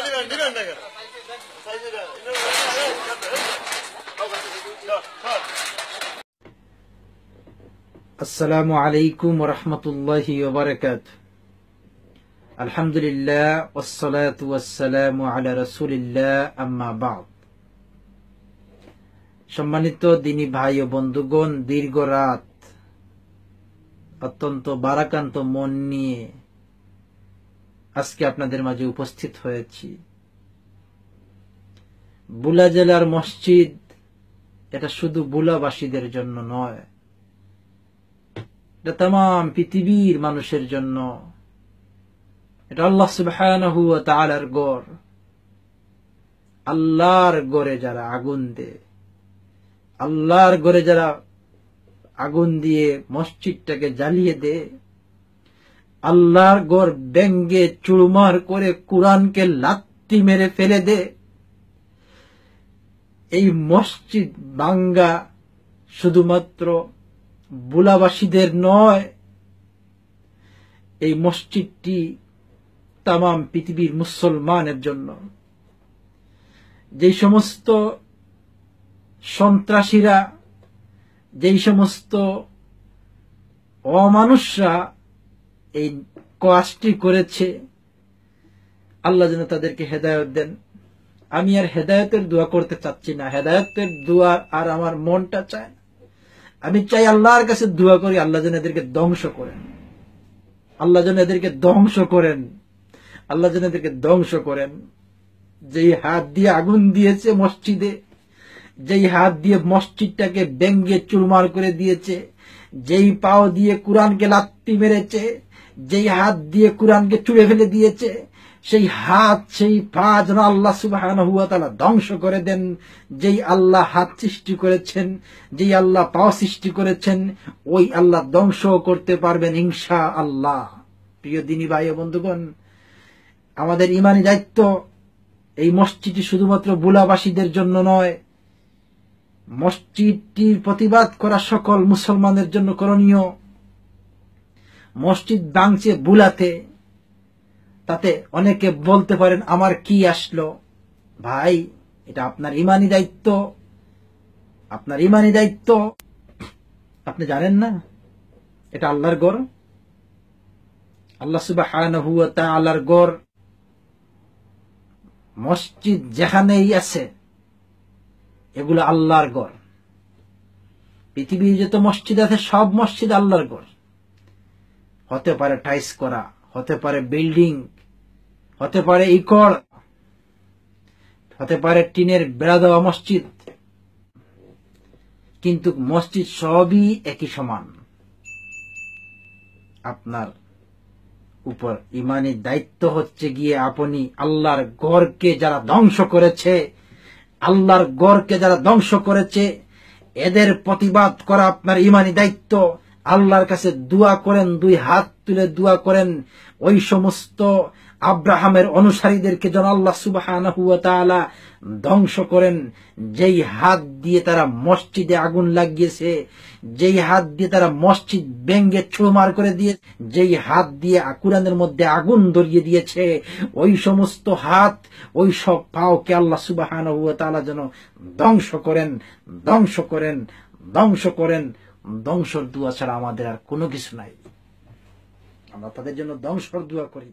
আসসালামু আলাইকুম রহমতুল্লাহি আলহামদুলিল্লাহ ওসলাত আলা রসুলিল্লাহ আম্মা সম্মানিত দিনী ভাই ও বন্ধুগণ দীর্ঘ রাত অত্যন্ত বারাকান্ত মন নিয়ে আজকে আপনাদের মাঝে উপস্থিত হয়েছি বুলা জেলার মসজিদ এটা শুধু বুলাবাসীদের জন্য নয় এটা তাম পৃথিবীর মানুষের জন্য এটা আল্লাহ সুবাহ তালার গড় আল্লাহর গড়ে যারা আগুন দে আল্লাহর গড়ে যারা আগুন দিয়ে মসজিদটাকে জ্বালিয়ে দেয় আল্লাহর গড় ব্যঙ্গে চুড়মার করে কোরআনকে লাত্তি মেরে ফেলে দে এই মসজিদ বাঙ্গা শুধুমাত্র বুলাবাসীদের নয় এই মসজিদটি তাম পৃথিবীর মুসলমানের জন্য যেই সমস্ত সন্ত্রাসীরা যেই সমস্ত অমানুষরা এই কাজটি করেছে আল্লাহ যেন তাদেরকে হেদায়ত দেন আমি আর হেদায়তের দোয়া করতে চাচ্ছি না হেদায়তের দোয়া আর আমার মনটা চায় আমি চাই আল্লাহর কাছে দোয়া করি আল্লাহ যেন এদেরকে ধ্বংস করেন আল্লাহ যেন এদেরকে ধ্বংস করেন আল্লাহ যেন এদেরকে ধ্বংস করেন যেই হাত দিয়ে আগুন দিয়েছে মসজিদে যেই হাত দিয়ে মসজিদটাকে ব্যঙ্গে চুরমার করে দিয়েছে যেই পাও দিয়ে কোরআনকে লাত্তি মেরেছে যেই হাত দিয়ে কোরআনকে চুড়ে ফেলে দিয়েছে সেই হাত সেই পা যেন আল্লাহ সুবাহান হুয়া তালা ধ্বংস করে দেন যেই আল্লাহ হাত সৃষ্টি করেছেন যেই আল্লাহ পাও সৃষ্টি করেছেন ওই আল্লাহ ধ্বংস করতে পারবেন হিংসা আল্লাহ প্রিয় দিনী ভাই বন্ধুগণ আমাদের ইমানি দায়িত্ব এই মসজিদটি শুধুমাত্র বুলাবাসীদের জন্য নয় মসজিদটির প্রতিবাদ করা সকল মুসলমানের জন্য করণীয় মসজিদ ভাঙছে বুলাতে তাতে অনেকে বলতে পারেন আমার কি আসলো ভাই এটা আপনার ইমানি দায়িত্ব আপনার ইমানি দায়িত্ব আপনি জানেন না এটা আল্লাহর গড় আল্লাহ সুবাহ আল্লাহর গড় মসজিদ যেখানেই আছে এগুলো আল্লাহর গড় পৃথিবীর যত মসজিদ আছে সব মসজিদ আল্লাহর গড় হতে পারে টাইস করা হতে পারে বিল্ডিং হতে পারে ইকড় হতে পারে টিনের বেড়া দেওয়া মসজিদ কিন্তু মসজিদ সবই একই সমান আপনার উপর ইমানি দায়িত্ব হচ্ছে গিয়ে আপনি আল্লাহর গড়কে যারা ধ্বংস করেছে আল্লাহর গড়কে যারা ধ্বংস করেছে এদের প্রতিবাদ করা আপনার ইমানি দায়িত্ব আল্লাহর কাছে দোয়া করেন দুই হাত তুলে দোয়া করেন ওই সমস্ত আব্রাহামের অনুসারীদেরকে যেন আল্লাহ সুবাহ ধ্বংস করেন যেই হাত দিয়ে তারা মসজিদে আগুন লাগিয়েছে যেই হাত দিয়ে তারা মসজিদ ব্যঙ্গে ছোমার করে দিয়ে যেই হাত দিয়ে কোরআনের মধ্যে আগুন ধরিয়ে দিয়েছে ওই সমস্ত হাত ওই সব পাওকে আল্লাহ সুবাহ যেন ধ্বংস করেন ধ্বংস করেন ধ্বংস করেন ধ্বংসর দোয়া ছাড়া আমাদের আর কোনো কিছু নাই আমরা তাদের জন্য ধ্বংসর দোয়া করি